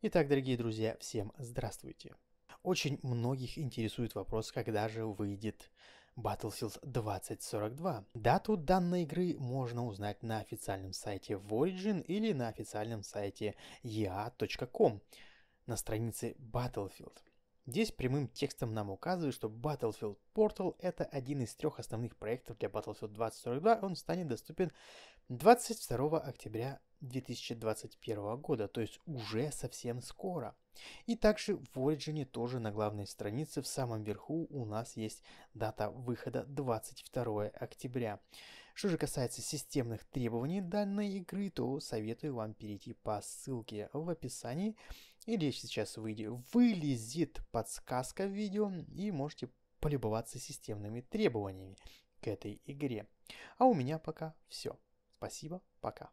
Итак, дорогие друзья, всем здравствуйте. Очень многих интересует вопрос, когда же выйдет Battlefield 2042. Дату данной игры можно узнать на официальном сайте Origin или на официальном сайте ea.com на странице Battlefield. Здесь прямым текстом нам указывают, что Battlefield Portal это один из трех основных проектов для Battlefield 2042, он станет доступен 22 октября 2021 года, то есть уже совсем скоро. И также в Origin тоже на главной странице в самом верху у нас есть дата выхода 22 октября. Что же касается системных требований данной игры, то советую вам перейти по ссылке в описании. или сейчас выйдет, вылезет подсказка в видео, и можете полюбоваться системными требованиями к этой игре. А у меня пока все. Спасибо, пока.